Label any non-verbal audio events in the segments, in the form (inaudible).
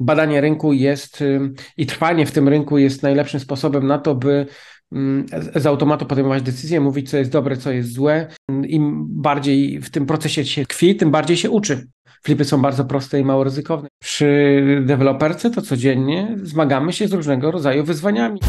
badanie rynku jest i trwanie w tym rynku jest najlepszym sposobem na to, by z automatu podejmować decyzje, mówić, co jest dobre, co jest złe. Im bardziej w tym procesie się tkwi, tym bardziej się uczy. Flipy są bardzo proste i mało ryzykowne. Przy deweloperce to codziennie zmagamy się z różnego rodzaju wyzwaniami.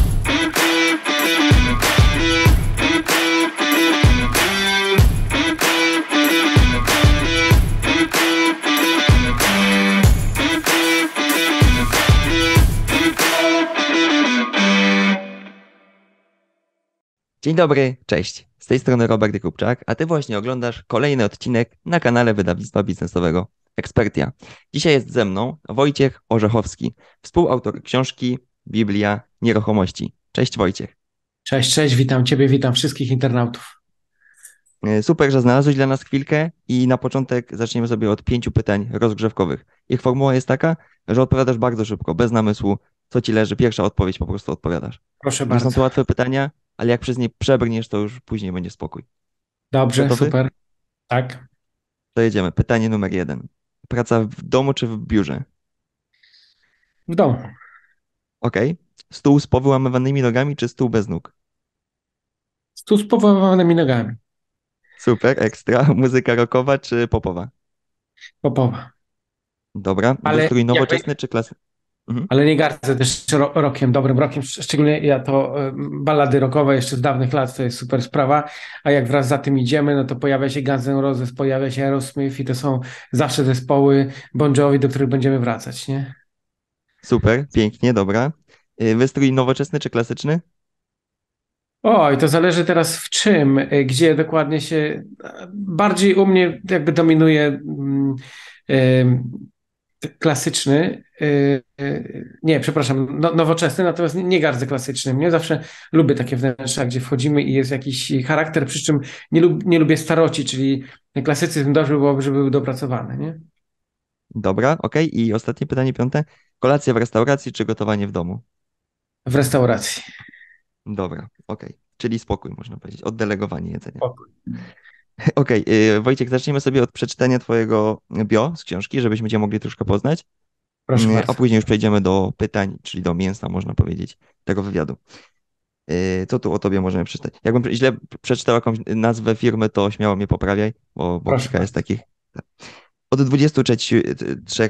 Dzień dobry, cześć. Z tej strony Robert Kupczak, a ty właśnie oglądasz kolejny odcinek na kanale wydawnictwa biznesowego Ekspertia. Dzisiaj jest ze mną Wojciech Orzechowski, współautor książki Biblia Nieruchomości. Cześć Wojciech. Cześć, cześć, witam ciebie, witam wszystkich internautów. E, super, że znalazłeś dla nas chwilkę i na początek zaczniemy sobie od pięciu pytań rozgrzewkowych. Ich formuła jest taka, że odpowiadasz bardzo szybko, bez namysłu, co ci leży, pierwsza odpowiedź po prostu odpowiadasz. Proszę bardzo. To są to łatwe pytania, ale jak przez nie przebrniesz, to już później będzie spokój. Dobrze, Gotowy? super. Tak. To jedziemy. Pytanie numer jeden. Praca w domu czy w biurze? W domu. Okej. Okay. Stół z powyłamywanymi nogami czy stół bez nóg? Stół z powyłamywanymi nogami. Super, ekstra. (laughs) Muzyka rockowa czy popowa? Popowa. Dobra. Ale Dostrój nowoczesny jak... czy klasyczny? Mhm. Ale nie gardzę też rokiem, dobrym rokiem, szczególnie ja to balady rockowe jeszcze z dawnych lat, to jest super sprawa, a jak wraz za tym idziemy, no to pojawia się Guns N' Roses, pojawia się Aerosmith i to są zawsze zespoły Bon Jovi, do których będziemy wracać, nie? Super, pięknie, dobra. Y, wystrój nowoczesny czy klasyczny? Oj, to zależy teraz w czym, y, gdzie dokładnie się. Bardziej u mnie jakby dominuje mm, y, klasyczny, Yy, yy, nie, przepraszam, no, nowoczesny, natomiast nie gardzę klasycznym. Nie zawsze lubię takie wnętrza, gdzie wchodzimy i jest jakiś charakter, przy czym nie, lub, nie lubię staroci, czyli klasycyzm dobrze byłoby, żeby był dopracowany. Nie? Dobra, okej. Okay. I ostatnie pytanie, piąte. Kolacja w restauracji czy gotowanie w domu? W restauracji. Dobra, okej. Okay. Czyli spokój, można powiedzieć. Oddelegowanie jedzenia. Spokój. Okej, okay. Wojciech, zaczniemy sobie od przeczytania Twojego bio z książki, żebyśmy Cię mogli troszkę poznać. Proszę A później już przejdziemy do pytań, czyli do mięsa, można powiedzieć, tego wywiadu. Y, co tu o tobie możemy przeczytać? Jakbym źle przeczytał jakąś nazwę firmy, to śmiało mnie poprawiaj, bo, bo kilka jest takich. Od 23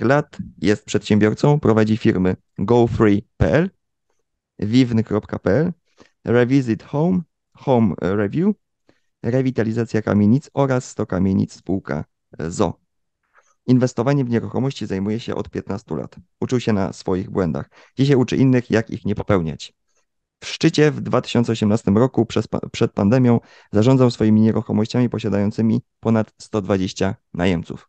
lat jest przedsiębiorcą, prowadzi firmy gofree.pl, vivn.pl, Revisit Home, Home Review, Rewitalizacja Kamienic oraz 100 Kamienic Spółka ZO. Inwestowanie w nieruchomości zajmuje się od 15 lat. Uczył się na swoich błędach. Dzisiaj uczy innych, jak ich nie popełniać. W szczycie w 2018 roku przez, przed pandemią zarządzał swoimi nieruchomościami posiadającymi ponad 120 najemców.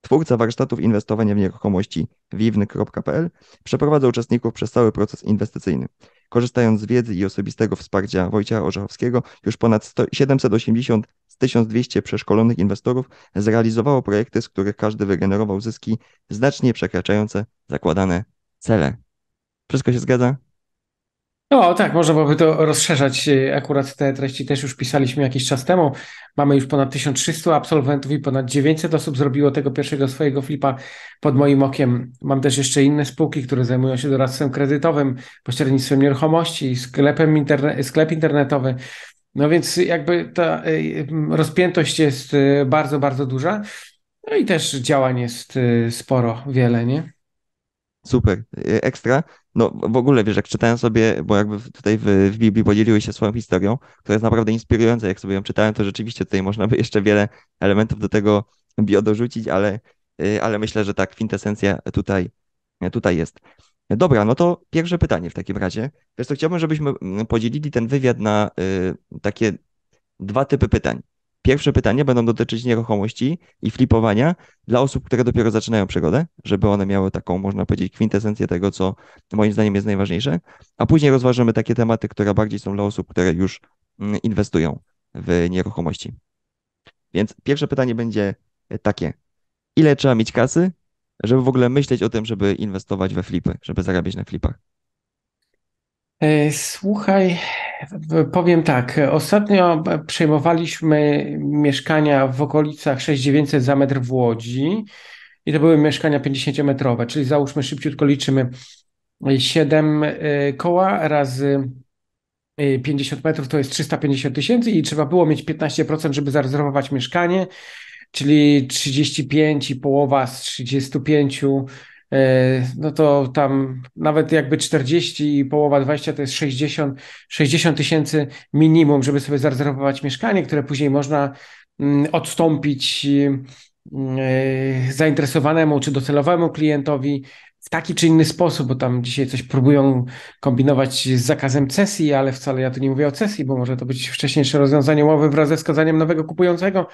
Twórca warsztatów inwestowania w nieruchomości wiwny.pl przeprowadza uczestników przez cały proces inwestycyjny. Korzystając z wiedzy i osobistego wsparcia Wojciecha Orzechowskiego, już ponad 100, 780 z 1200 przeszkolonych inwestorów zrealizowało projekty, z których każdy wygenerował zyski znacznie przekraczające zakładane cele. Wszystko się zgadza? No tak, można byłoby to rozszerzać. Y, akurat te treści też już pisaliśmy jakiś czas temu. Mamy już ponad 1300 absolwentów i ponad 900 osób zrobiło tego pierwszego swojego flipa pod moim okiem. Mam też jeszcze inne spółki, które zajmują się doradztwem kredytowym, pośrednictwem nieruchomości, sklepem interne sklep internetowy. No więc jakby ta y, y, rozpiętość jest bardzo, bardzo duża. No i też działań jest sporo, wiele, nie? super, e, ekstra. No w ogóle, wiesz, jak czytałem sobie, bo jakby tutaj w, w Biblii podzieliły się swoją historią, która jest naprawdę inspirująca, jak sobie ją czytałem, to rzeczywiście tutaj można by jeszcze wiele elementów do tego bio dorzucić, ale, e, ale myślę, że ta kwintesencja tutaj, tutaj jest. Dobra, no to pierwsze pytanie w takim razie. Wiesz co, chciałbym, żebyśmy podzielili ten wywiad na y, takie dwa typy pytań. Pierwsze pytania będą dotyczyć nieruchomości i flipowania dla osób, które dopiero zaczynają przygodę, żeby one miały taką, można powiedzieć, kwintesencję tego, co moim zdaniem jest najważniejsze. A później rozważymy takie tematy, które bardziej są dla osób, które już mm, inwestują w nieruchomości. Więc pierwsze pytanie będzie e, takie: ile trzeba mieć kasy, żeby w ogóle myśleć o tym, żeby inwestować we flipy, żeby zarabiać na flipach? E, słuchaj, Powiem tak, ostatnio przejmowaliśmy mieszkania w okolicach 6900 za metr w Łodzi i to były mieszkania 50-metrowe, czyli załóżmy szybciutko liczymy 7 y, koła razy 50 y, metrów to jest 350 tysięcy i trzeba było mieć 15%, żeby zarezerwować mieszkanie, czyli 35 i połowa z 35 E, no to tam nawet jakby 40 i połowa 20 to jest 60, 60 tysięcy minimum, żeby sobie zarezerwować mieszkanie, które później można mm, odstąpić mm, e, zainteresowanemu czy docelowemu klientowi w taki czy inny sposób, bo tam dzisiaj coś próbują kombinować z zakazem cesji, ale wcale ja tu nie mówię o cesji, bo może to być wcześniejsze rozwiązanie umowy wraz ze wskazaniem nowego kupującego.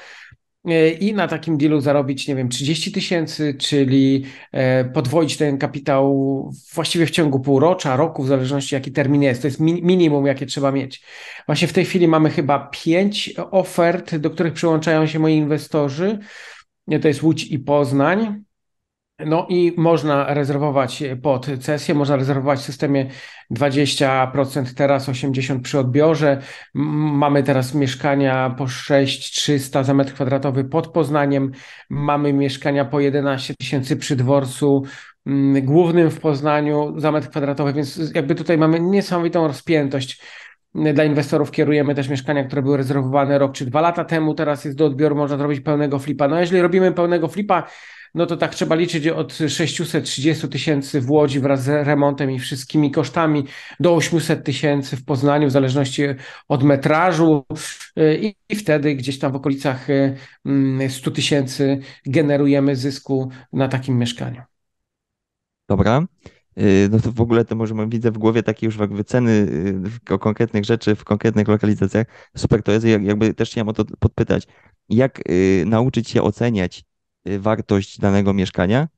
E, i na takim dealu zarobić, nie wiem, 30 tysięcy, czyli e, podwoić ten kapitał właściwie w ciągu półrocza, roku, w zależności jaki termin jest. To jest minimum, jakie trzeba mieć. Właśnie w tej chwili mamy chyba pięć ofert, do których przyłączają się moi inwestorzy. To jest Łódź i Poznań. No i można rezerwować pod cesję, można rezerwować w systemie 20% teraz, 80% przy odbiorze. Mamy teraz mieszkania po 6300 za metr kwadratowy pod Poznaniem. Mamy mieszkania po 11 tysięcy przy dworcu głównym w Poznaniu za metr kwadratowy, więc jakby tutaj mamy niesamowitą rozpiętość. Dla inwestorów kierujemy też mieszkania, które były rezerwowane rok czy dwa lata temu. Teraz jest do odbioru, można zrobić pełnego flipa. No jeśli robimy pełnego flipa, no to tak trzeba liczyć od 630 tysięcy w Łodzi wraz z remontem i wszystkimi kosztami do 800 tysięcy w Poznaniu, w zależności od metrażu y, i, wtedy gdzieś tam w okolicach 100 y, mm, tysięcy generujemy zysku na takim mieszkaniu. Dobra. Y, no to w ogóle to może widzę w głowie takie już wyceny o konkretnych rzeczy w konkretnych lokalizacjach. Super to jest, jakby też chciałem o to podpytać. Jak nauczyć się oceniać Y, wartość danego mieszkania?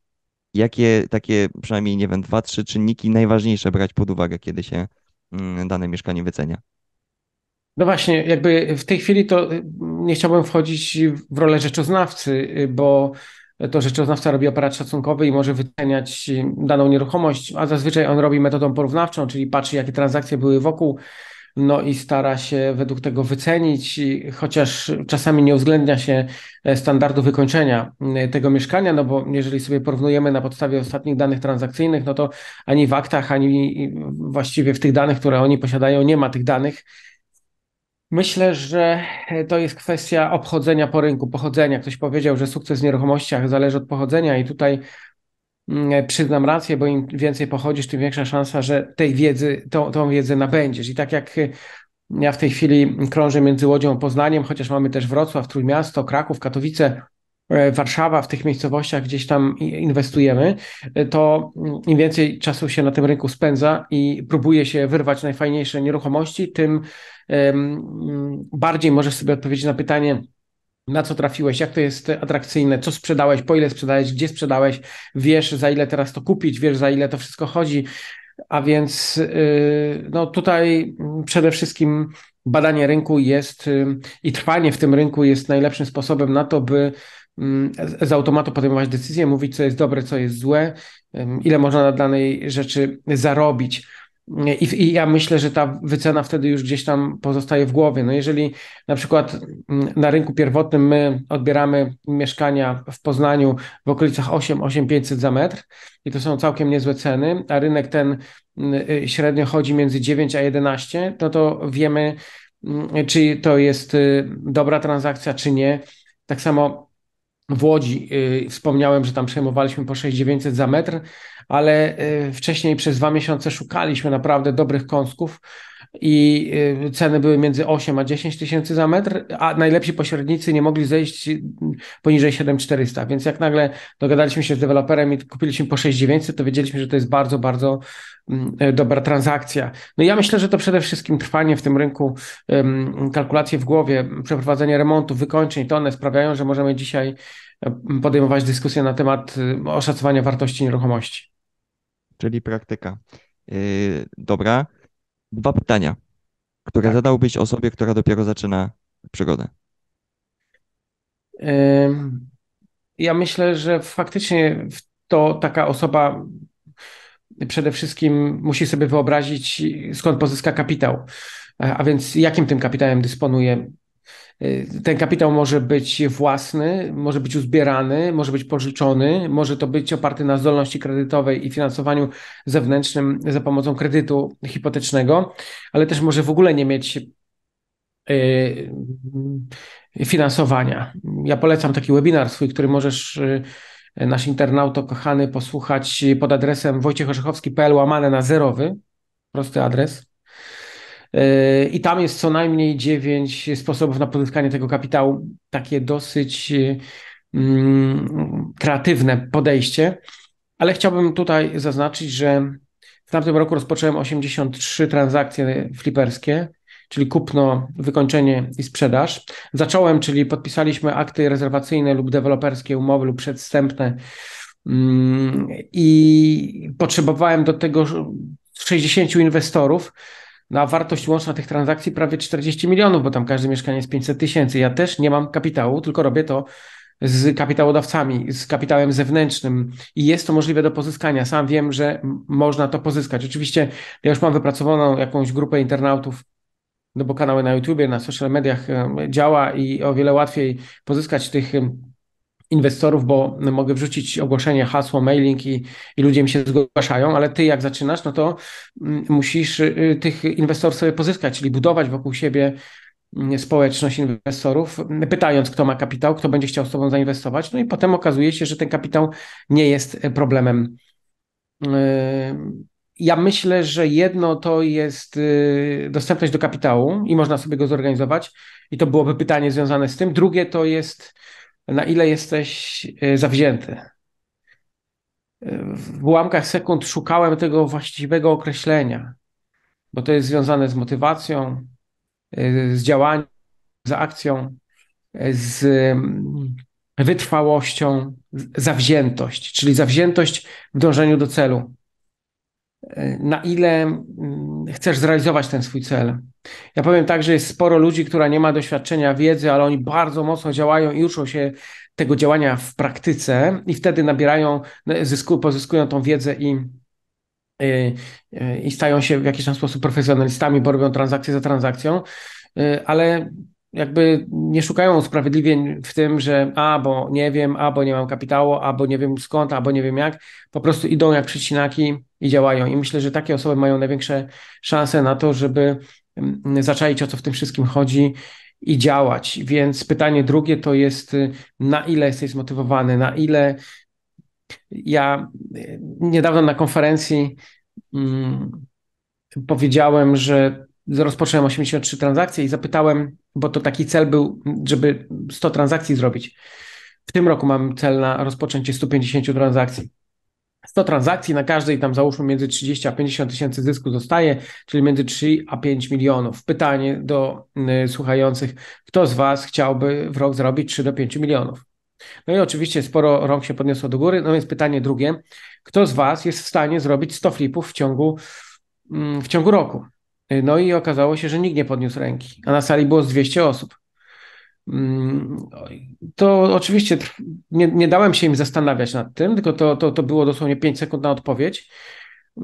Jakie takie, przynajmniej nie wiem, dwa, trzy czynniki najważniejsze brać pod uwagę, kiedy się mm, dane mieszkanie wycenia? No właśnie, jakby w tej chwili to y, nie chciałbym wchodzić w rolę rzeczoznawcy, y, bo to rzeczoznawca robi aparat szacunkowy i może wyceniać daną nieruchomość, a zazwyczaj on robi metodą porównawczą, czyli patrzy, jakie transakcje były wokół no i stara się według tego wycenić, chociaż czasami nie uwzględnia się e, standardu wykończenia e, tego mieszkania, no bo jeżeli sobie porównujemy na podstawie ostatnich danych transakcyjnych, no to ani w aktach, ani właściwie w tych danych, które oni posiadają, nie ma tych danych. Myślę, że e, to jest kwestia obchodzenia po rynku, pochodzenia. Ktoś powiedział, że sukces w nieruchomościach zależy od pochodzenia, i tutaj Mm, e, przyznam rację, bo im więcej pochodzisz, tym większa szansa, że tej wiedzy, tą, tą wiedzę nabędziesz. I tak jak y, ja w tej chwili krążę między Łodzią a Poznaniem, chociaż mamy też Wrocław, Trójmiasto, Kraków, Katowice, e, Warszawa, w tych miejscowościach gdzieś tam inwestujemy, e, to mm, im więcej czasu się na tym rynku spędza i próbuje się wyrwać najfajniejsze nieruchomości, tym mm, bardziej możesz sobie odpowiedzieć na pytanie, na co trafiłeś, jak to jest atrakcyjne, co sprzedałeś, po ile sprzedałeś, gdzie sprzedałeś, wiesz za ile teraz to kupić, wiesz za ile to wszystko chodzi. A więc y, no tutaj przede wszystkim badanie rynku jest y, i trwanie w tym rynku jest najlepszym sposobem na to, by mm, z automatu podejmować decyzje, mówić co jest dobre, co jest złe, ile można na danej rzeczy zarobić. I, I, ja myślę, że ta wycena wtedy już gdzieś tam pozostaje w głowie. No jeżeli na przykład mm, na rynku pierwotnym my odbieramy mieszkania w Poznaniu w okolicach 8-8500 za metr i to są całkiem niezłe ceny, a rynek ten mm, y, średnio chodzi między 9 a 11, to no to wiemy, mm, czy to jest y, dobra transakcja, czy nie. Tak samo w Łodzi y, wspomniałem, że tam przejmowaliśmy po 6900 za metr ale y, wcześniej przez dwa miesiące szukaliśmy naprawdę dobrych kąsków i y, ceny były między 8 a 10 tysięcy za metr, a najlepsi pośrednicy nie mogli zejść y, poniżej 7400, więc jak nagle dogadaliśmy się z deweloperem i kupiliśmy po 6900, to wiedzieliśmy, że to jest bardzo, bardzo mm, e, dobra transakcja. No ja myślę, że to przede wszystkim trwanie w tym rynku, kalkulacje w głowie, przeprowadzenie remontu, wykończeń, to one sprawiają, że możemy dzisiaj podejmować dyskusję na temat oszacowania wartości nieruchomości czyli praktyka. Yy, dobra. Dwa pytania, które tak. zadałbyś osobie, która dopiero zaczyna przygodę. Ja myślę, że faktycznie to taka osoba przede wszystkim musi sobie wyobrazić, skąd pozyska kapitał, a więc jakim tym kapitałem dysponuje, Y, ten kapitał może być własny, może być uzbierany, może być pożyczony, może to być oparty na zdolności kredytowej i finansowaniu zewnętrznym za pomocą kredytu hipotecznego, ale też może w ogóle nie mieć y, finansowania. Ja polecam taki webinar swój, który możesz y, nasz internauto kochany posłuchać pod adresem wojciechorzechowski.pl łamane na zerowy, prosty adres. Yy, I tam jest co najmniej dziewięć sposobów na pozyskanie tego kapitału. Takie dosyć yy, kreatywne podejście. Ale chciałbym tutaj zaznaczyć, że w tamtym roku rozpocząłem 83 transakcje fliperskie, czyli kupno, wykończenie i sprzedaż. Zacząłem, czyli podpisaliśmy akty rezerwacyjne lub deweloperskie umowy lub przedstępne yy, i potrzebowałem do tego 60 inwestorów. Na no, wartość łączna tych transakcji prawie 40 milionów, bo tam każde mieszkanie jest 500 tysięcy. Ja też nie mam kapitału, tylko robię to z kapitałodawcami, z kapitałem zewnętrznym i jest to możliwe do pozyskania. Sam wiem, że można to pozyskać. Oczywiście ja już mam wypracowaną jakąś grupę internautów, no bo kanały na YouTubie, na social mediach działa i o wiele łatwiej pozyskać tych inwestorów, bo mogę wrzucić ogłoszenie, hasło, mailing i, i ludzie mi się zgłaszają, ale ty jak zaczynasz, no to mm, musisz y, tych inwestorów sobie pozyskać, czyli budować wokół siebie mm, społeczność inwestorów, mm, pytając, kto ma kapitał, kto będzie chciał z tobą zainwestować, no i potem okazuje się, że ten kapitał nie jest e, problemem. Y, ja myślę, że jedno to jest y, dostępność do kapitału i można sobie go zorganizować, i to byłoby pytanie związane z tym. Drugie to jest na ile jesteś y, zawzięty. Y, w ułamkach sekund szukałem tego właściwego określenia, bo to jest związane z motywacją, y, z działaniem, z akcją, z mm, wytrwałością, zawziętość, czyli zawziętość w dążeniu do celu. Na ile mm, chcesz zrealizować ten swój cel. Ja powiem tak, że jest sporo ludzi, która nie ma doświadczenia, wiedzy, ale oni bardzo mocno działają i uczą się tego działania w praktyce i wtedy nabierają, no, zysku, pozyskują tą wiedzę i, i, y, y, i stają się w jakiś tam sposób profesjonalistami, bo robią transakcję za transakcją, y, ale jakby nie szukają usprawiedliwień w tym, że albo nie wiem, albo nie mam kapitału, albo nie wiem skąd, albo nie wiem jak, po prostu idą jak przycinaki i działają. I myślę, że takie osoby mają największe szanse na to, żeby mm, zaczaić o co w tym wszystkim chodzi i działać. Więc pytanie drugie to jest, y, na ile jesteś zmotywowany, na ile ja y, niedawno na konferencji mm, powiedziałem, że rozpocząłem 83 transakcje i zapytałem, bo to taki cel był, żeby 100 transakcji zrobić. W tym roku mam cel na rozpoczęcie 150 transakcji. 100 transakcji, na każdej tam załóżmy między 30 a 50 tysięcy zysku zostaje, czyli między 3 a 5 milionów. Pytanie do y, słuchających, kto z Was chciałby w rok zrobić 3 do 5 milionów? No i oczywiście sporo rąk się podniosło do góry, no więc pytanie drugie, kto z Was jest w stanie zrobić 100 flipów w ciągu, mm, w ciągu roku? Y, no i okazało się, że nikt nie podniósł ręki, a na sali było z 200 osób to oczywiście nie, nie, dałem się im zastanawiać nad tym, tylko to, to, to było dosłownie 5 sekund na odpowiedź.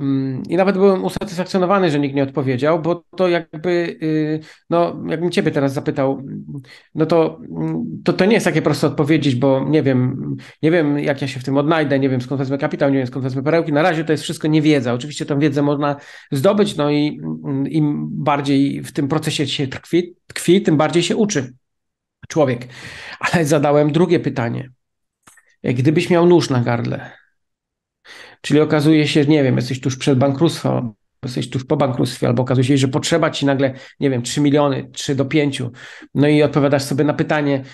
Mm, I nawet byłem usatysfakcjonowany, że nikt nie odpowiedział, bo to jakby, y, no jakbym ciebie teraz zapytał, mm, no to, mm, to to nie jest takie proste odpowiedzieć, bo nie wiem, nie wiem jak ja się w tym odnajdę, nie wiem skąd wezmę kapitał, nie wiem skąd wezmę perełki, na razie to jest wszystko niewiedza. Oczywiście tę wiedzę można zdobyć, no i im bardziej w tym procesie się tkwi, tkwi tym bardziej się uczy człowiek. Ale zadałem drugie pytanie. Gdybyś miał nóż na gardle, czyli okazuje się, że nie wiem, jesteś tuż przed bankructwem, jesteś tuż po bankructwie, albo okazuje się, że potrzeba ci nagle, nie wiem, 3 miliony, 3 do 5, no i odpowiadasz sobie na pytanie,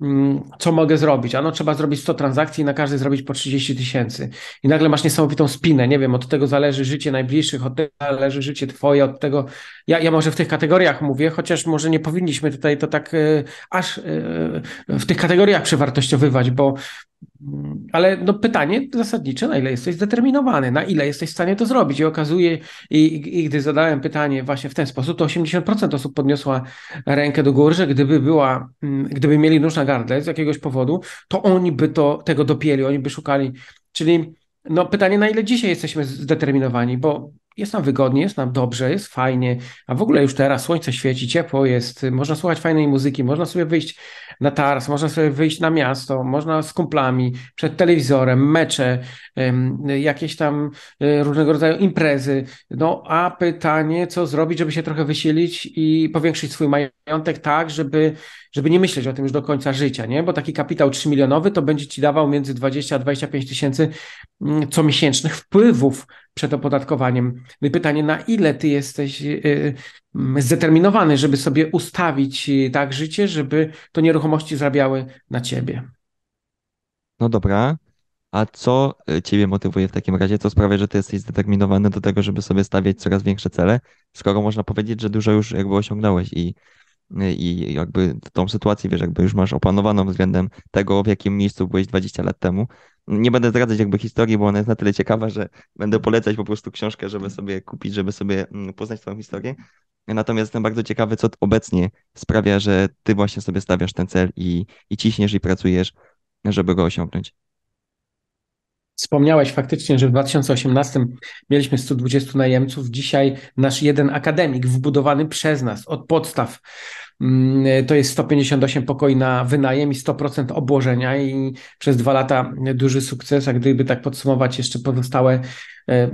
Mm, co mogę zrobić? Ano trzeba zrobić 100 transakcji i na każdej zrobić po 30 tysięcy. I nagle masz niesamowitą spinę, nie wiem, od tego zależy życie najbliższych, od tego zależy życie twoje, od tego, ja, ja może w tych kategoriach mówię, chociaż może nie powinniśmy tutaj to tak y, aż y, w tych kategoriach przewartościowywać, bo mm, ale no pytanie zasadnicze, na ile jesteś zdeterminowany, na ile jesteś w stanie to zrobić. I okazuje, i, i gdy zadałem pytanie właśnie w ten sposób, to 80% osób podniosła rękę do góry, że gdyby była, mm, gdyby mieli nóż na gardle z jakiegoś powodu, to oni by to, tego dopięli, oni by szukali. Czyli no, pytanie, na ile dzisiaj jesteśmy zdeterminowani, bo jest nam wygodnie, jest nam dobrze, jest fajnie, a w ogóle już teraz słońce świeci, ciepło jest, można słuchać fajnej muzyki, można sobie wyjść na tars, można sobie wyjść na miasto, można z kumplami, przed telewizorem, mecze, jakieś tam e, różnego rodzaju imprezy. No a pytanie, co zrobić, żeby się trochę wysilić i powiększyć swój majątek tak, żeby, żeby nie myśleć o tym już do końca życia, nie? Bo taki kapitał 3 milionowy to będzie ci dawał między 20 a 25 tysięcy mm, comiesięcznych wpływów przed opodatkowaniem. No i pytanie, na ile ty jesteś y, y, zdeterminowany, żeby sobie ustawić y, tak życie, żeby to nieruchomości zarabiały na ciebie. No dobra. A co ciebie motywuje w takim razie? Co sprawia, że ty jesteś zdeterminowany do tego, żeby sobie stawiać coraz większe cele, skoro można powiedzieć, że dużo już jakby osiągnąłeś i i jakby tą sytuację, wiesz, jakby już masz opanowaną względem tego, w jakim miejscu byłeś 20 lat temu, nie będę zdradzać jakby historii, bo ona jest na tyle ciekawa, że będę polecać po prostu książkę, żeby tak. sobie kupić, żeby sobie mm, poznać tą historię. Natomiast jestem bardzo ciekawy, co obecnie sprawia, że ty właśnie sobie stawiasz ten cel i, i ciśniesz i pracujesz, żeby go osiągnąć. Wspomniałeś faktycznie, że w 2018 mieliśmy 120 najemców. Dzisiaj nasz jeden akademik wbudowany przez nas od podstaw Mm, e, to jest 158 pokoi na wynajem i 100% obłożenia i przez dwa lata duży sukces, a gdyby tak podsumować jeszcze pozostałe e,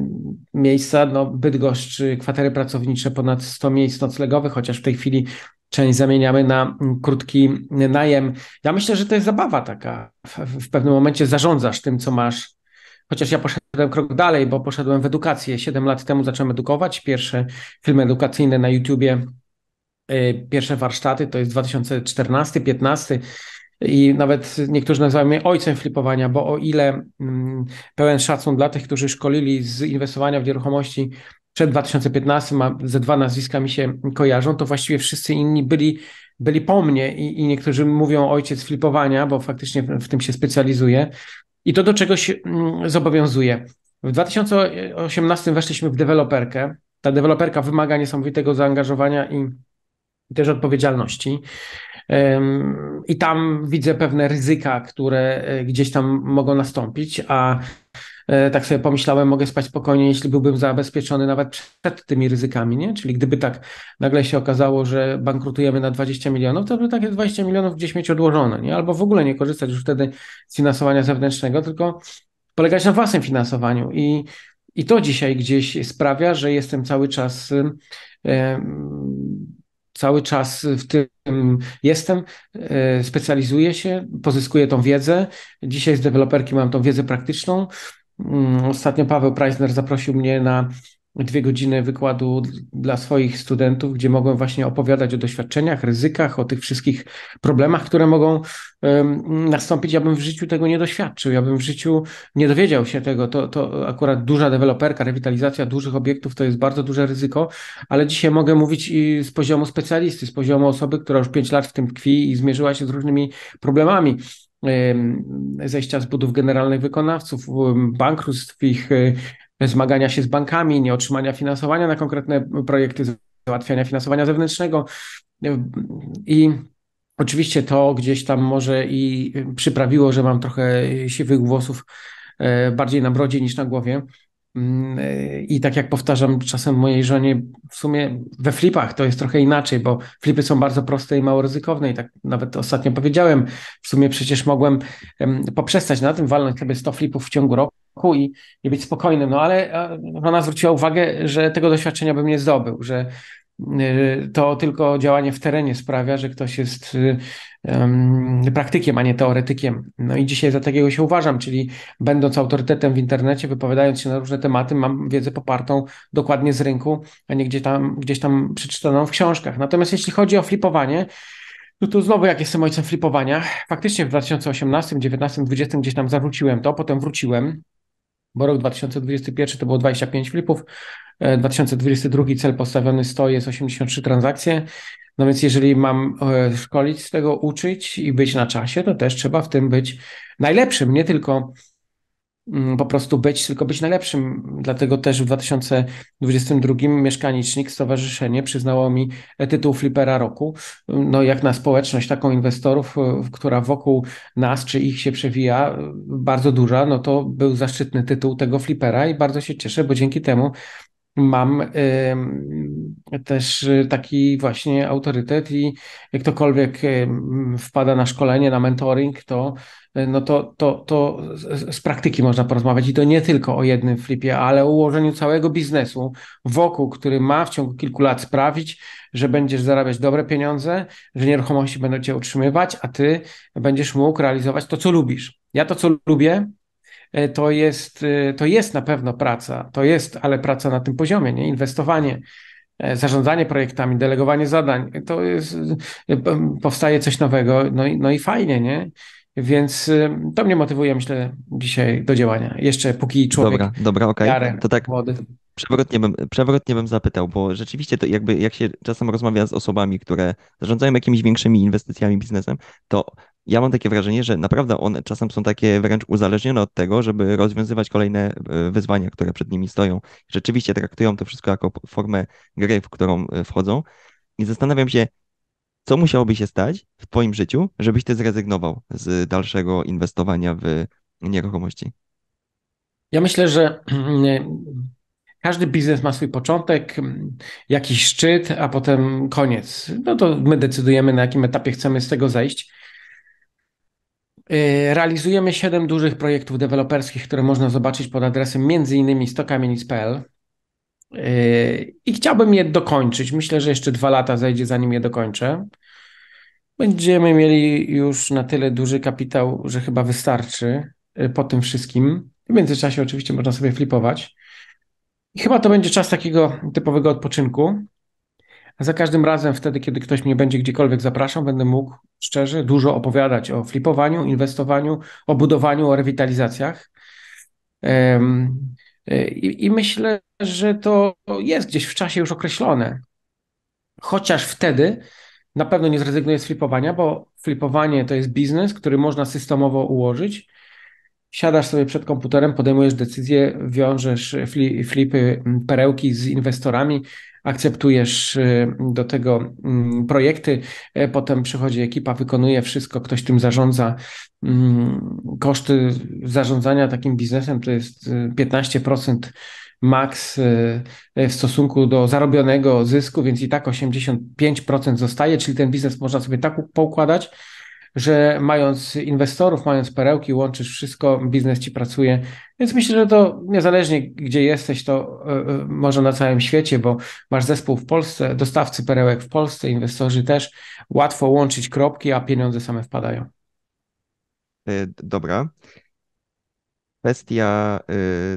miejsca, no Bydgoszcz, y, kwatery pracownicze, ponad 100 miejsc noclegowych, chociaż w tej chwili część zamieniamy na mm, krótki najem. Ja myślę, że to jest zabawa taka. W, w pewnym momencie zarządzasz tym, co masz. Chociaż ja poszedłem krok dalej, bo poszedłem w edukację. Siedem lat temu zacząłem edukować. Pierwsze filmy edukacyjne na YouTubie E, pierwsze warsztaty, to jest 2014-15 i nawet niektórzy nazywają mnie ojcem flipowania, bo o ile mm, pełen szacun dla tych, którzy szkolili z inwestowania w nieruchomości przed 2015, a ze dwa nazwiska mi się kojarzą, to właściwie wszyscy inni byli, byli po mnie i, i niektórzy mówią ojciec flipowania, bo faktycznie w, w tym się specjalizuję. I to do czegoś mm, zobowiązuje. W 2018 weszliśmy w deweloperkę. Ta deweloperka wymaga niesamowitego zaangażowania i i też odpowiedzialności. I tam widzę pewne ryzyka, które e, gdzieś tam mogą nastąpić, a e, tak sobie pomyślałem, mogę spać spokojnie, jeśli byłbym zabezpieczony nawet przed tymi ryzykami, nie? Czyli gdyby tak nagle się okazało, że bankrutujemy na 20 milionów, to by takie 20 milionów gdzieś mieć odłożone, nie? Albo w ogóle nie korzystać już wtedy z finansowania zewnętrznego, tylko polegać na własnym finansowaniu i i to dzisiaj gdzieś sprawia, że jestem cały czas cały czas y, w tym jestem, y, specjalizuję się, pozyskuję tą wiedzę. Dzisiaj z deweloperki mam tą wiedzę praktyczną. Mm, ostatnio Paweł Preisner zaprosił mnie na dwie godziny wykładu dla swoich studentów, gdzie mogłem właśnie opowiadać o doświadczeniach, ryzykach, o tych wszystkich problemach, które mogą nastąpić. Ja bym w życiu tego nie doświadczył, ja bym w życiu nie dowiedział się tego. To, to akurat duża deweloperka, rewitalizacja dużych obiektów to jest bardzo duże ryzyko, ale dzisiaj mogę mówić i z poziomu specjalisty, z poziomu osoby, która już pięć lat w tym tkwi i zmierzyła się z różnymi problemami zejścia z budów generalnych wykonawców, bankructw ich zmagania się z bankami, nie otrzymania finansowania na konkretne projekty, załatwiania finansowania zewnętrznego. I oczywiście to gdzieś tam może i przyprawiło, że mam trochę siwych włosów e, bardziej na brodzie niż na głowie. Mm, e, I tak jak powtarzam czasem mojej żonie, w sumie we flipach to jest trochę inaczej, bo flipy są bardzo proste i mało ryzykowne. I tak nawet ostatnio powiedziałem, w sumie przecież mogłem poprzestać na tym, walnąć sobie 100 flipów w ciągu roku i, i być spokojnym. No ale e, ona zwróciła uwagę, że tego doświadczenia bym nie zdobył, że e, to tylko działanie w terenie sprawia, że ktoś jest um, praktykiem, a nie teoretykiem. No i dzisiaj za takiego się uważam, czyli będąc autorytetem w internecie, wypowiadając się na różne tematy, mam wiedzę popartą dokładnie z rynku, a nie gdzie tam, gdzieś tam przeczytaną w książkach. Natomiast jeśli chodzi o flipowanie, no to znowu jak jestem ojcem flipowania, faktycznie w 2018, 2019, 2020 gdzieś tam zawróciłem to, potem wróciłem, bo rok 2021 to było 25 flipów, 2022 e, cel postawiony 100 jest 83 transakcje, no więc jeżeli mam e, szkolić z tego, uczyć i być na czasie, to też trzeba w tym być najlepszym, nie tylko Mm, po prostu być, tylko być najlepszym. Dlatego też w 2022 Mieszkanicznik, stowarzyszenie przyznało mi e, tytuł Flipera Roku. Mm, no jak na społeczność taką inwestorów, e, która wokół nas czy ich się przewija, e, bardzo duża, no to był zaszczytny tytuł tego flipera i bardzo się cieszę, bo dzięki temu mam y, też taki właśnie autorytet i jak ktokolwiek y, wpada na szkolenie, na mentoring, to E, no to, to, to z praktyki można porozmawiać i to nie tylko o jednym flipie, ale o ułożeniu całego biznesu wokół, który ma w ciągu kilku lat sprawić, że będziesz zarabiać dobre pieniądze, że nieruchomości będą cię utrzymywać, a ty będziesz mógł realizować to, co lubisz. Ja to, co lubię, e, to jest, e, to jest na pewno praca, to jest, ale praca na tym poziomie, nie? Inwestowanie zarządzanie projektami, delegowanie zadań, to jest, powstaje coś nowego, no i, no i fajnie, nie? Więc y, to mnie motywuje, myślę, dzisiaj do działania. Jeszcze póki człowiek. Dobra, dobra, okej. Okay. To tak młody. Przewrotnie bym, przewrotnie bym zapytał, bo rzeczywiście to jakby jak się czasem rozmawia z osobami, które zarządzają jakimiś większymi inwestycjami, biznesem, to ja mam takie wrażenie, że naprawdę one czasem są takie wręcz uzależnione od tego, żeby rozwiązywać kolejne e, wyzwania, które przed nimi stoją. Rzeczywiście traktują to wszystko jako formę gry, w którą e, wchodzą. I zastanawiam się, co musiałoby się stać w Twoim życiu, żebyś Ty zrezygnował z dalszego inwestowania w nieruchomości? Ja myślę, że mm, każdy biznes ma swój początek, mm, jakiś szczyt, a potem koniec. No to my decydujemy, na jakim etapie chcemy z tego zejść. Yy, realizujemy siedem dużych projektów deweloperskich, które można zobaczyć pod adresem m.in. stokamienic.pl. I chciałbym je dokończyć. Myślę, że jeszcze dwa lata zejdzie, zanim je dokończę. Będziemy mieli już na tyle duży kapitał, że chyba wystarczy e, po tym wszystkim. W międzyczasie oczywiście można sobie flipować. I chyba to będzie czas takiego typowego odpoczynku. A za każdym razem wtedy, kiedy ktoś mnie będzie gdziekolwiek zapraszał, będę mógł szczerze dużo opowiadać o flipowaniu, inwestowaniu, o budowaniu, o rewitalizacjach. E, I, I, myślę, że to jest gdzieś w czasie już określone. Chociaż wtedy na pewno nie zrezygnuję z flipowania, bo flipowanie to jest biznes, który można systemowo ułożyć siadasz sobie przed komputerem, podejmujesz decyzje, wiążesz flipy, mm, perełki z inwestorami, akceptujesz y, do tego mm, projekty, e, potem przychodzi ekipa, wykonuje wszystko, ktoś tym zarządza. Mm, koszty zarządzania takim biznesem to jest 15% y, maks y, e, w stosunku do zarobionego zysku, więc i tak 85% zostaje, czyli ten biznes można sobie tak poukładać, że mając inwestorów, mając perełki, łączysz wszystko, biznes ci pracuje. Więc myślę, że to niezależnie gdzie jesteś, to e, e, może na całym świecie, bo masz zespół w Polsce, dostawcy perełek w Polsce, inwestorzy też, łatwo łączyć kropki, a pieniądze same wpadają. E, dobra. Kwestia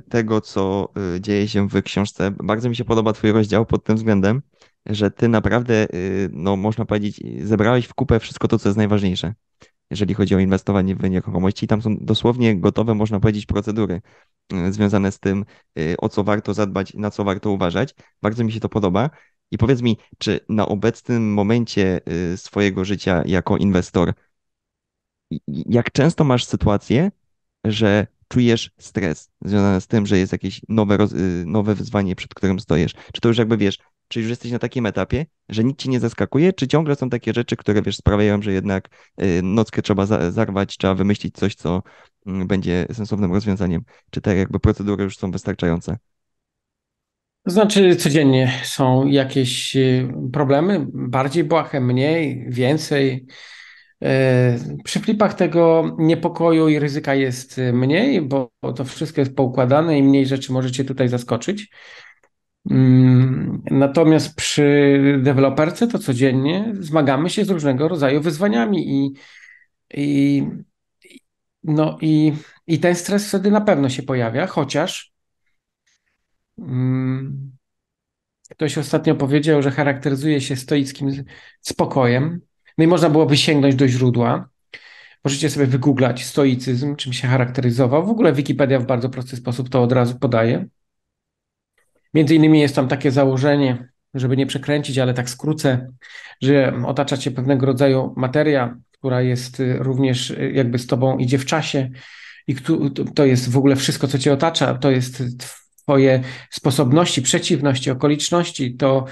tego, co dzieje się w książce. Bardzo mi się podoba Twój rozdział pod tym względem, że ty naprawdę, y, no można powiedzieć, zebrałeś w kupę wszystko to, co jest najważniejsze, jeżeli chodzi o inwestowanie w nieruchomości. Tam są dosłownie gotowe, można powiedzieć, procedury y, związane z tym, y, o co warto zadbać, na co warto uważać. Bardzo mi się to podoba. I powiedz mi, czy na obecnym momencie swojego życia jako inwestor, jak często masz sytuację, że czujesz stres związany z tym, że jest jakieś nowe, y, nowe wyzwanie, przed którym stoisz? Czy to już jakby wiesz, czy już jesteś na takim etapie, że nic ci nie zaskakuje, czy ciągle są takie rzeczy, które wiesz, sprawiają, że jednak y, nockę trzeba za zarwać, trzeba wymyślić coś, co mm, będzie sensownym rozwiązaniem? Czy te jakby procedury już są wystarczające? To znaczy, codziennie są jakieś y, problemy, bardziej błahe, mniej, więcej. E, przy flipach tego niepokoju i ryzyka jest e, mniej, bo to wszystko jest poukładane i mniej rzeczy możecie tutaj zaskoczyć. Mm, natomiast przy deweloperce to codziennie zmagamy się z różnego rodzaju wyzwaniami i, i, no i, i ten stres wtedy na pewno się pojawia, chociaż mm, ktoś ostatnio powiedział, że charakteryzuje się stoickim spokojem. No i można byłoby sięgnąć do źródła. Możecie sobie wygooglać stoicyzm, czym się charakteryzował. W ogóle Wikipedia w bardzo prosty sposób to od razu podaje. Między innymi jest tam takie założenie, żeby nie przekręcić, ale tak skrócę, że otacza cię pewnego rodzaju materia, która jest y, również y, jakby z tobą idzie w czasie i to jest w ogóle wszystko, co cię otacza, to jest twoje sposobności, przeciwności, okoliczności, to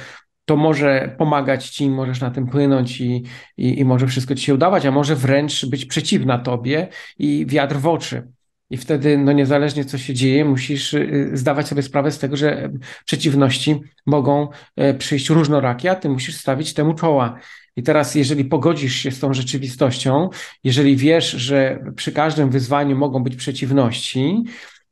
to może pomagać ci, możesz na tym płynąć i, i, i może wszystko ci się udawać, a może wręcz być przeciwna tobie i wiatr w oczy. I wtedy, no niezależnie co się dzieje, musisz y, zdawać sobie sprawę z tego, że y, przeciwności mogą y, przyjść różnorakie, a ty musisz stawić temu czoła. I teraz, jeżeli pogodzisz się z tą rzeczywistością, jeżeli wiesz, że przy każdym wyzwaniu mogą być przeciwności,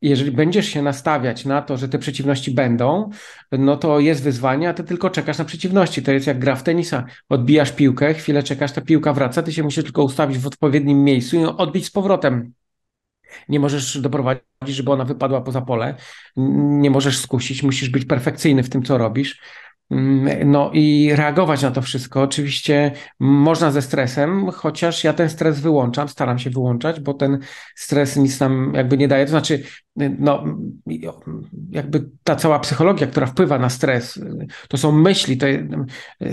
jeżeli będziesz się nastawiać na to, że te przeciwności będą, no to jest wyzwanie, a ty tylko czekasz na przeciwności. To jest jak gra w tenisa. Odbijasz piłkę, chwilę czekasz, ta piłka wraca, ty się musisz tylko ustawić w odpowiednim miejscu i odbić z powrotem. Nie możesz doprowadzić, żeby ona wypadła poza pole. Nie możesz skusić, musisz być perfekcyjny w tym, co robisz. Mm, no i reagować na to wszystko. Oczywiście można ze stresem, chociaż ja ten stres wyłączam, staram się wyłączać, bo ten stres nic nam jakby nie daje. To znaczy, no, jakby ta cała psychologia, która wpływa na stres, to są myśli. To,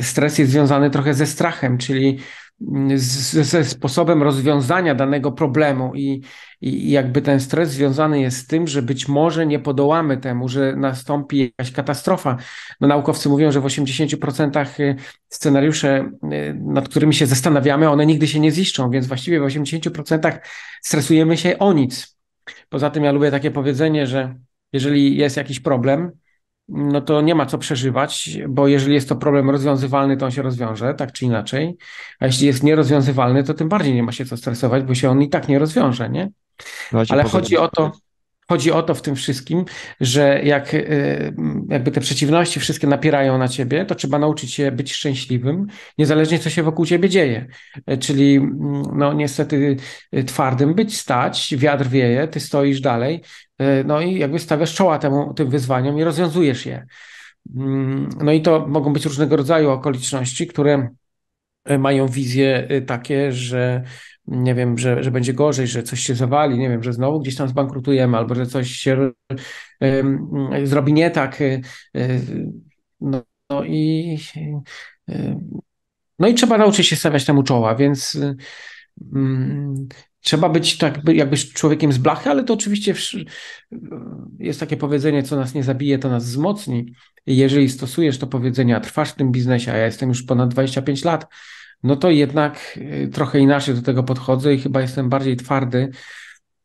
stres jest związany trochę ze strachem, czyli ze sposobem rozwiązania danego problemu i, i jakby ten stres związany jest z tym, że być może nie podołamy temu, że nastąpi jakaś katastrofa. No, naukowcy mówią, że w 80% y, scenariusze, y, nad którymi się zastanawiamy, one nigdy się nie ziszczą, więc właściwie w 80% stresujemy się o nic. Poza tym ja lubię takie powiedzenie, że jeżeli jest jakiś problem, no to nie ma co przeżywać, bo jeżeli jest to problem rozwiązywalny, to on się rozwiąże, tak czy inaczej. A jeśli jest nierozwiązywalny, to tym bardziej nie ma się co stresować, bo się on i tak nie rozwiąże, nie? No, Ale chodzi o to, chodzi o to w tym wszystkim, że jak y, jakby te przeciwności wszystkie napierają na ciebie, to trzeba nauczyć się być szczęśliwym, niezależnie co się wokół ciebie dzieje. Y, czyli mm, no niestety y, twardym być stać, wiatr wieje, ty stoisz dalej, E, no i jakby stawiasz czoła temu, tym wyzwaniom i rozwiązujesz je. Mm, no i to mogą być różnego rodzaju okoliczności, które e, mają wizje e, takie, że nie wiem, że, że będzie gorzej, że coś się zawali, nie wiem, że znowu gdzieś tam zbankrutujemy, albo że coś się y, y, zrobi nie tak. Y, no, no, i no i trzeba nauczyć się stawiać temu czoła, więc mm, trzeba być tak jakby człowiekiem z blachy, ale to oczywiście jest takie powiedzenie, co nas nie zabije, to nas wzmocni. Jeżeli stosujesz to powiedzenie, a trwasz w tym biznesie, a ja jestem już ponad 25 lat, no to jednak y, trochę inaczej do tego podchodzę i chyba jestem bardziej twardy,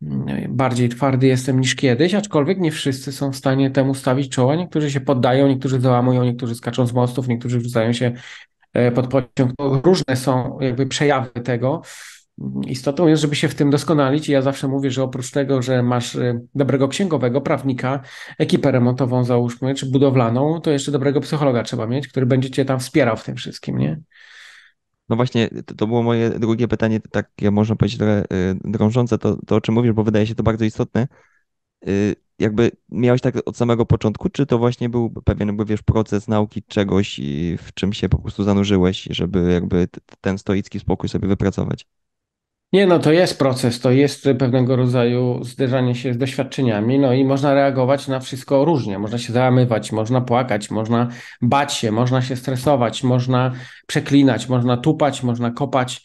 mm, bardziej twardy jestem niż kiedyś, aczkolwiek nie wszyscy są w stanie temu stawić czoła. Niektórzy się poddają, niektórzy załamują, niektórzy skaczą z mostów, niektórzy wrzucają się e, pod pociąg. No, różne są jakby przejawy tego istotą jest, żeby się w tym doskonalić. I ja zawsze mówię, że oprócz tego, że masz y, dobrego księgowego, prawnika, ekipę remontową, załóżmy, czy budowlaną, to jeszcze dobrego psychologa trzeba mieć, który będzie cię tam wspierał w tym wszystkim, nie? No właśnie, to było moje drugie pytanie, tak, ja można powiedzieć trochę y, drążące, to, to o czym mówisz, bo wydaje się to bardzo istotne. Y, jakby miałeś tak od samego początku, czy to właśnie był pewien, jakby wiesz, proces nauki czegoś, w czym się po prostu zanurzyłeś, żeby jakby ten stoicki spokój sobie wypracować? Nie, no to jest proces, to jest pewnego rodzaju zderzanie się z doświadczeniami, no i można reagować na wszystko różnie. Można się załamywać, można płakać, można bać się, można się stresować, można przeklinać, można tupać, można kopać,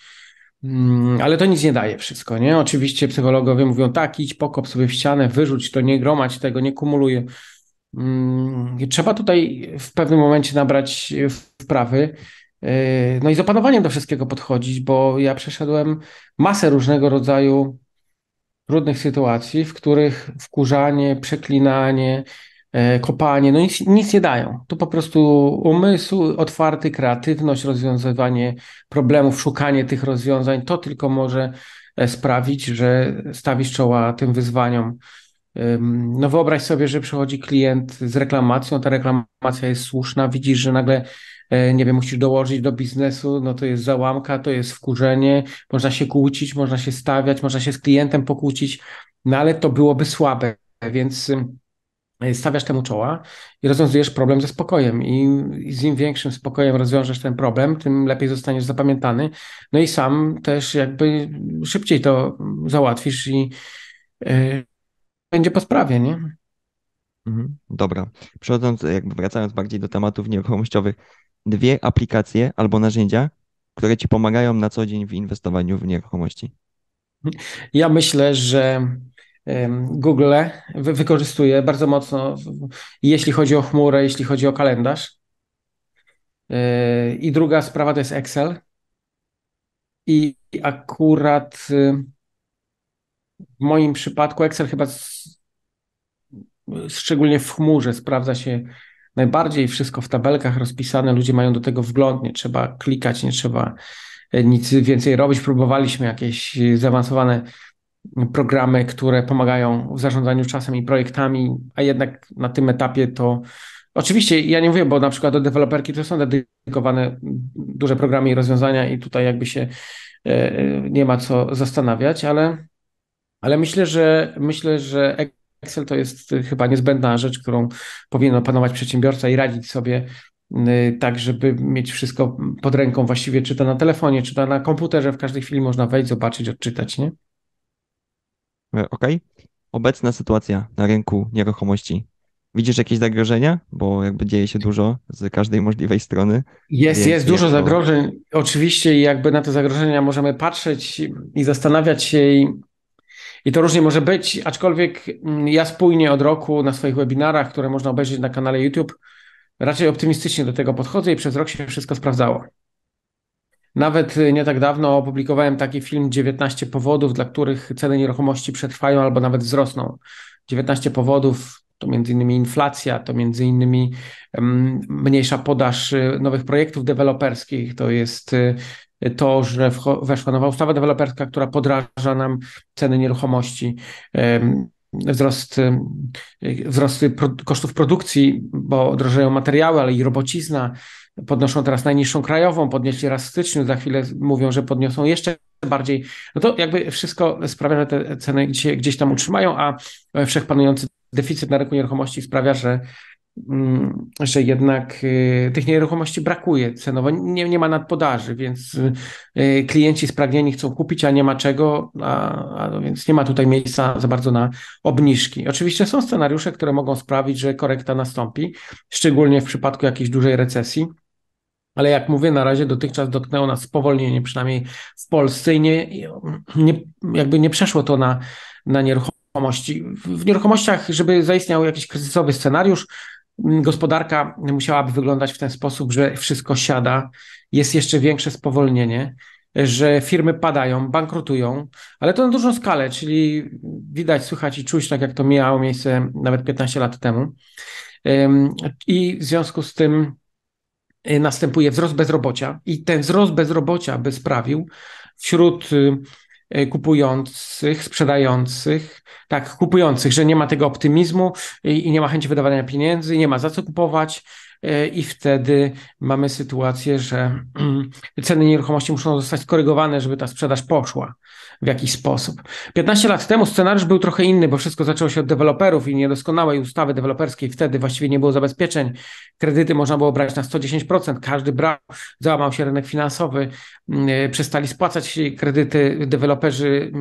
mm, ale to nic nie daje wszystko, nie? Oczywiście psychologowie mówią tak, idź, pokop sobie w ścianę, wyrzuć to, nie gromadź tego, nie kumuluj. Mm, trzeba tutaj w pewnym momencie nabrać wprawy Yy, no i z opanowaniem do wszystkiego podchodzić, bo ja przeszedłem masę różnego rodzaju trudnych sytuacji, w których wkurzanie, przeklinanie, yy, kopanie, no nic, nic nie dają. Tu po prostu umysł, otwarty, kreatywność, rozwiązywanie problemów, szukanie tych rozwiązań, to tylko może e, sprawić, że stawisz czoła tym wyzwaniom. No wyobraź sobie, że przychodzi klient z reklamacją, ta reklamacja jest słuszna, widzisz, że nagle E, nie wiem, musisz dołożyć do biznesu, no to jest załamka, to jest wkurzenie, można się kłócić, można się stawiać, można się z klientem pokłócić, no ale to byłoby słabe, więc e, stawiasz temu czoła i rozwiązujesz problem ze spokojem. I, I z im większym spokojem rozwiążesz ten problem, tym lepiej zostaniesz zapamiętany. No i sam też jakby szybciej to załatwisz i yy, będzie po sprawie, nie? Mhm. Dobra. Przechodząc, jakby wracając bardziej do tematów nieruchomościowych, dwie aplikacje albo narzędzia, które ci pomagają na co dzień w inwestowaniu w nieruchomości? Ja myślę, że Google wykorzystuje bardzo mocno, jeśli chodzi o chmurę, jeśli chodzi o kalendarz. E, I druga sprawa to jest Excel. I akurat y, w moim przypadku Excel chyba y, szczególnie w chmurze sprawdza się najbardziej wszystko w tabelkach rozpisane, ludzie mają do tego wgląd, nie trzeba klikać, nie trzeba e, nic więcej robić. Próbowaliśmy jakieś zaawansowane programy, które pomagają w zarządzaniu czasem i projektami, a jednak na tym etapie to oczywiście ja nie mówię, bo na przykład do deweloperki to są dedykowane duże programy i rozwiązania i tutaj jakby się e, e, nie ma co zastanawiać, ale ale myślę, że myślę, że Excel to jest y, chyba niezbędna rzecz, którą powinien opanować przedsiębiorca i radzić sobie y, tak, żeby mieć wszystko pod ręką właściwie, czy to na telefonie, czy to na komputerze, w każdej chwili można wejść, zobaczyć, odczytać, nie? E, okej. Okay. Obecna sytuacja na rynku nieruchomości. Widzisz jakieś zagrożenia? Bo jakby dzieje się dużo z każdej możliwej strony. Jest, jest dużo to... zagrożeń. Oczywiście jakby na te zagrożenia możemy patrzeć i zastanawiać się i i to różnie może być, aczkolwiek mm, ja spójnie od roku na swoich webinarach, które można obejrzeć na kanale YouTube, raczej optymistycznie do tego podchodzę i przez rok się wszystko sprawdzało. Nawet y, nie tak dawno opublikowałem taki film 19 powodów, dla których ceny nieruchomości przetrwają albo nawet wzrosną. 19 powodów to między innymi inflacja, to między innymi mm, mniejsza podaż y, nowych projektów deweloperskich, to jest y, to, że weszła nowa ustawa deweloperska, która podraża nam ceny nieruchomości, wzrost, wzrost kosztów produkcji, bo drożeją materiały, ale i robocizna. Podnoszą teraz najniższą krajową, podnieśli raz w styczniu, za chwilę mówią, że podniosą jeszcze bardziej. No to jakby wszystko sprawia, że te ceny się gdzieś tam utrzymają, a e, wszechpanujący deficyt na rynku nieruchomości sprawia, że Mm, że jednak y, tych nieruchomości brakuje cenowo, nie, nie ma nadpodaży, więc y, klienci spragnieni chcą kupić, a nie ma czego, a, a no więc nie ma tutaj miejsca za bardzo na obniżki. Oczywiście są scenariusze, które mogą sprawić, że korekta nastąpi, szczególnie w przypadku jakiejś dużej recesji. Ale jak mówię, na razie dotychczas dotknęło nas spowolnienie, przynajmniej w Polsce, i nie, nie, jakby nie przeszło to na, na nieruchomości. W nieruchomościach, żeby zaistniał jakiś kryzysowy scenariusz, gospodarka musiałaby wyglądać w ten sposób, że wszystko siada, jest jeszcze większe spowolnienie, że firmy padają, bankrutują, ale to na dużą skalę, czyli widać, słychać i czuć, tak jak to miało miejsce nawet 15 lat temu. I w związku z tym e, następuje wzrost bezrobocia, i ten wzrost bezrobocia by sprawił wśród y, E, kupujących, sprzedających, tak, kupujących, że nie ma tego optymizmu i, i nie ma chęci wydawania pieniędzy, nie ma za co kupować, E, i wtedy mamy sytuację, że (clears throat) ceny nieruchomości muszą zostać skorygowane, żeby ta sprzedaż poszła w jakiś sposób. 15 lat temu scenariusz był trochę inny, bo wszystko zaczęło się od deweloperów i niedoskonałej ustawy deweloperskiej. Wtedy właściwie nie było zabezpieczeń. Kredyty można było brać na 110%, każdy brał, załamał się rynek finansowy, e, przestali spłacać kredyty, deweloperzy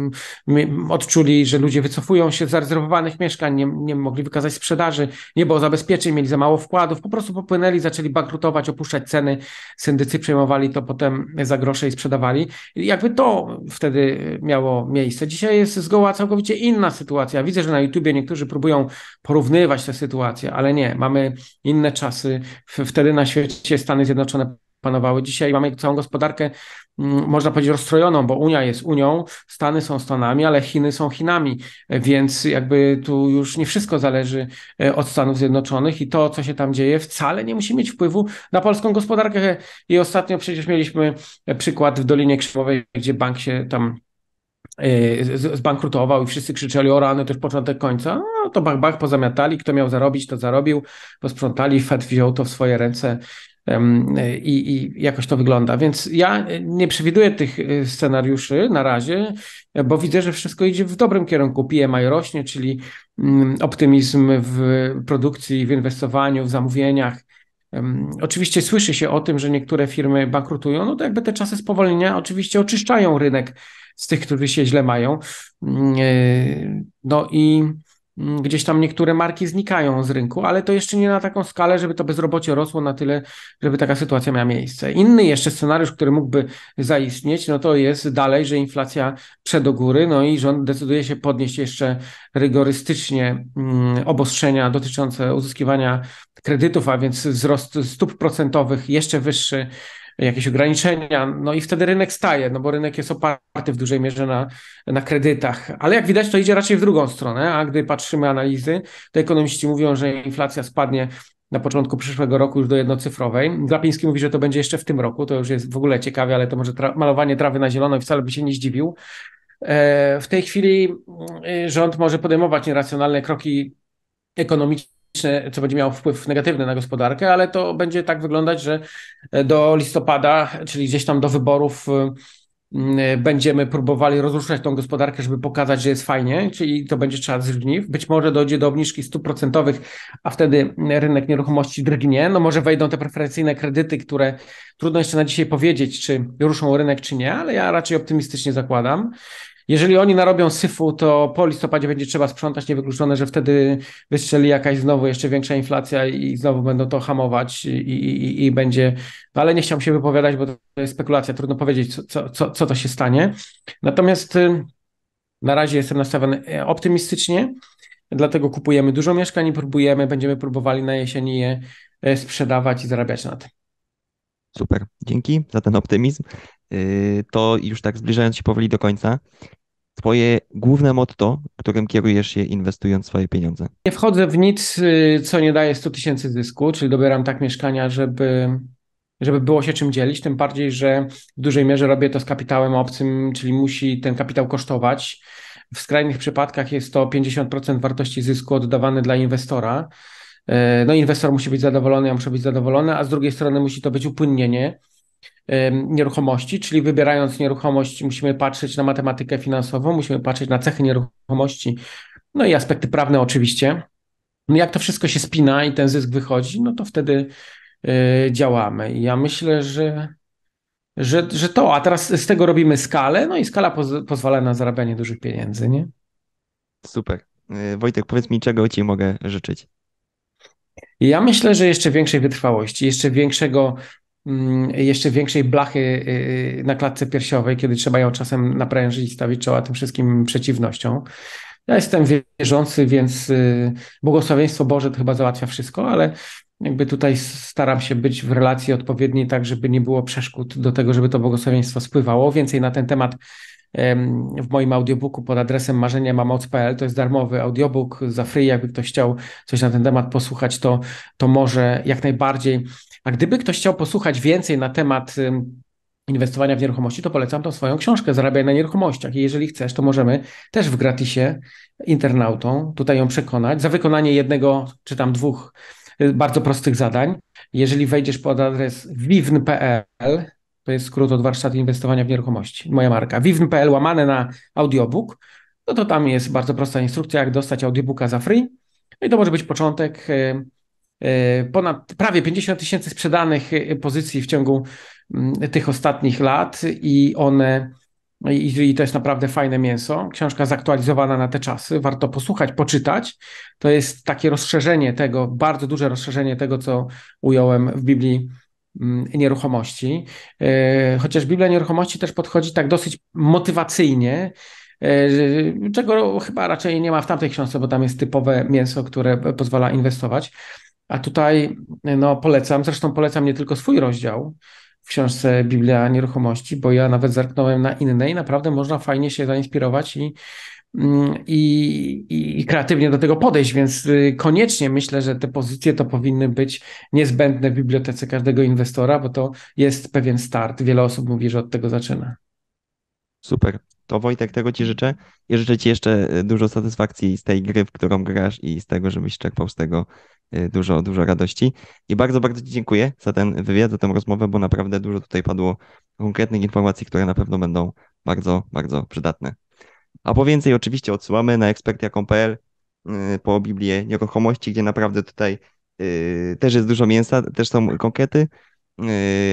odczuli, że ludzie wycofują się z zarezerwowanych mieszkań, nie, nie mogli wykazać sprzedaży, nie było zabezpieczeń, mieli za mało wkładów, po prostu po spłynęli, zaczęli bankrutować, opuszczać ceny, syndycy przejmowali to potem za grosze i sprzedawali. jakby to wtedy miało miejsce. Dzisiaj jest zgoła całkowicie inna sytuacja. Widzę, że na YouTubie niektórzy próbują porównywać te sytuacje, ale nie, mamy inne czasy. Wtedy na świecie Stany Zjednoczone panowały. Dzisiaj mamy całą gospodarkę, mm, można powiedzieć, rozstrojoną, bo Unia jest Unią, Stany są Stanami, ale Chiny są Chinami, więc jakby tu już nie wszystko zależy e, od Stanów Zjednoczonych i to, co się tam dzieje, wcale nie musi mieć wpływu na polską gospodarkę. I ostatnio przecież mieliśmy e, przykład w Dolinie Krzywowej, gdzie bank się tam e, zbankrutował i wszyscy krzyczeli o rany, to już początek końca, no to bach, bach, pozamiatali, kto miał zarobić, to zarobił, posprzątali, Fed wziął to w swoje ręce i, i jakoś to wygląda. Więc ja nie przewiduję tych e, scenariuszy na razie, e, bo widzę, że wszystko idzie w dobrym kierunku. PMI rośnie, czyli mm, optymizm w produkcji, w inwestowaniu, w zamówieniach. Oczywiście słyszy się o tym, że niektóre firmy bankrutują, no to jakby te czasy spowolnienia oczywiście oczyszczają rynek z tych, którzy się źle mają. Mm, e, no i Mm, gdzieś tam niektóre marki znikają z rynku, ale to jeszcze nie na taką skalę, żeby to bezrobocie rosło na tyle, żeby taka sytuacja miała miejsce. Inny jeszcze scenariusz, który mógłby zaistnieć, no to jest dalej, że inflacja prze do góry, no i rząd decyduje się podnieść jeszcze rygorystycznie mm, obostrzenia dotyczące uzyskiwania kredytów, a więc wzrost stóp procentowych jeszcze wyższy jakieś ograniczenia, no i wtedy rynek staje, no bo rynek jest oparty w dużej mierze na, na kredytach. Ale jak widać, to idzie raczej w drugą stronę, a gdy patrzymy analizy, to ekonomiści mówią, że inflacja spadnie na początku przyszłego roku już do jednocyfrowej. Glapiński mówi, że to będzie jeszcze w tym roku, to już jest w ogóle ciekawe, ale to może tra malowanie trawy na zielono i wcale by się nie zdziwił. E, w tej chwili mm, y, rząd może podejmować nieracjonalne kroki ekonomiczne, co będzie miało wpływ negatywny na gospodarkę, ale to będzie tak wyglądać, że e, do listopada, czyli gdzieś tam do wyborów, e, e, będziemy próbowali rozruszać tą gospodarkę, żeby pokazać, że jest fajnie, czyli to będzie czas dni. Być może dojdzie do obniżki stóp procentowych, a wtedy rynek nieruchomości drgnie. No może wejdą te preferencyjne kredyty, które trudno jeszcze na dzisiaj powiedzieć, czy ruszą rynek, czy nie, ale ja raczej optymistycznie zakładam. Jeżeli oni narobią syfu, to po listopadzie będzie trzeba sprzątać, niewykluczone, że wtedy wystrzeli jakaś znowu jeszcze większa inflacja i znowu będą to hamować i, i, i będzie, no ale nie chciałbym się wypowiadać, bo to jest spekulacja, trudno powiedzieć, co, co, co to się stanie. Natomiast y, na razie jestem nastawiony e, optymistycznie, dlatego kupujemy dużo mieszkań i próbujemy, będziemy próbowali na jesieni je e, sprzedawać i zarabiać na tym. Super, dzięki za ten optymizm. Y, to już tak zbliżając się powoli do końca, Twoje główne motto, którym kierujesz się inwestując swoje pieniądze? Nie wchodzę w nic, y, co nie daje 100 tysięcy zysku, czyli dobieram tak mieszkania, żeby, żeby było się czym dzielić. Tym bardziej, że w dużej mierze robię to z kapitałem obcym, czyli musi ten kapitał kosztować. W skrajnych przypadkach jest to 50% wartości zysku oddawane dla inwestora. E, no inwestor musi być zadowolony, ja muszę być zadowolony, a z drugiej strony musi to być upłynnienie nieruchomości, czyli wybierając nieruchomość musimy patrzeć na matematykę finansową, musimy patrzeć na cechy nieruchomości, no i aspekty prawne oczywiście. No jak to wszystko się spina i ten zysk wychodzi, no to wtedy e, działamy. I ja myślę, że, że, że to, a teraz z tego robimy skalę, no i skala poz pozwala na zarabianie dużych pieniędzy, nie? Super. E, Wojtek, powiedz mi, czego Ci mogę życzyć? Ja myślę, że jeszcze większej wytrwałości, jeszcze większego mm, jeszcze większej blachy y, na klatce piersiowej, kiedy trzeba ją czasem naprężyć i stawić czoła tym wszystkim przeciwnościom. Ja jestem wierzący, więc y, błogosławieństwo Boże to chyba załatwia wszystko, ale jakby tutaj staram się być w relacji odpowiedniej, tak żeby nie było przeszkód do tego, żeby to błogosławieństwo spływało. Więcej na ten temat w moim audiobooku pod adresem marzeniamamoc.pl. To jest darmowy audiobook za free. Jakby ktoś chciał coś na ten temat posłuchać, to, to może jak najbardziej. A gdyby ktoś chciał posłuchać więcej na temat inwestowania w nieruchomości, to polecam tą swoją książkę Zarabiaj na nieruchomościach. I jeżeli chcesz, to możemy też w gratisie internautom tutaj ją przekonać za wykonanie jednego czy tam dwóch y, bardzo prostych zadań. Jeżeli wejdziesz pod adres wiwn.pl to jest skrót od warsztatu inwestowania w nieruchomości. Moja marka. Vivn.pl łamane na audiobook. No to tam jest bardzo prosta instrukcja, jak dostać audiobooka za free. No i to może być początek. Y, y, ponad prawie 50 tysięcy sprzedanych y, pozycji w ciągu mm, tych ostatnich lat i one i, to jest naprawdę fajne mięso. Książka zaktualizowana na te czasy, warto posłuchać, poczytać. To jest takie rozszerzenie tego, bardzo duże rozszerzenie tego, co ująłem w Biblii Mm, nieruchomości. E, chociaż Biblia Nieruchomości też podchodzi tak dosyć motywacyjnie, e, czego chyba raczej nie ma w tamtej książce, bo tam jest typowe mięso, które pozwala inwestować. A tutaj no, polecam, zresztą polecam nie tylko swój rozdział w książce Biblia Nieruchomości, bo ja nawet zerknąłem na inne i naprawdę można fajnie się zainspirować i i, i, kreatywnie do tego podejść, więc y, koniecznie myślę, że te pozycje to powinny być niezbędne w bibliotece każdego inwestora, bo to jest pewien start. Wiele osób mówi, że od tego zaczyna. Super. To Wojtek, tego Ci życzę. i życzę Ci jeszcze y, dużo satysfakcji z tej gry, w którą grasz i z tego, żebyś czerpał z tego y, dużo, dużo radości. I bardzo, bardzo Ci dziękuję za ten wywiad, za tę rozmowę, bo naprawdę dużo tutaj padło konkretnych informacji, które na pewno będą bardzo, bardzo przydatne. A po więcej oczywiście odsyłamy na ekspertia.pl y, po Biblię Nieruchomości, gdzie naprawdę tutaj y, też jest dużo mięsa, też są konkrety. Y,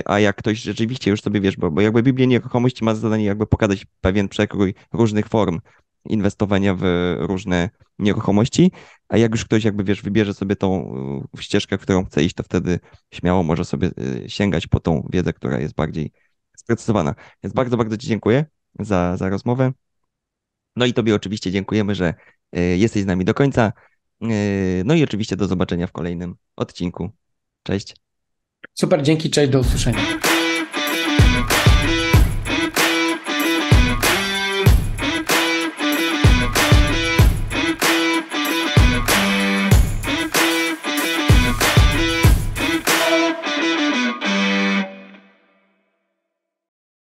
a jak ktoś rzeczywiście już sobie wiesz, bo, bo jakby Biblia Nieruchomości ma zadanie jakby pokazać pewien przekrój różnych form inwestowania w różne nieruchomości, a jak już ktoś jakby wiesz, wybierze sobie tą ścieżkę, którą chce iść, to wtedy śmiało może sobie sięgać po tą wiedzę, która jest bardziej sprecyzowana. Więc bardzo, bardzo Ci dziękuję za, za rozmowę. No i Tobie oczywiście dziękujemy, że e, jesteś z nami do końca. E, no i oczywiście do zobaczenia w kolejnym odcinku. Cześć. Super, dzięki, cześć, do usłyszenia.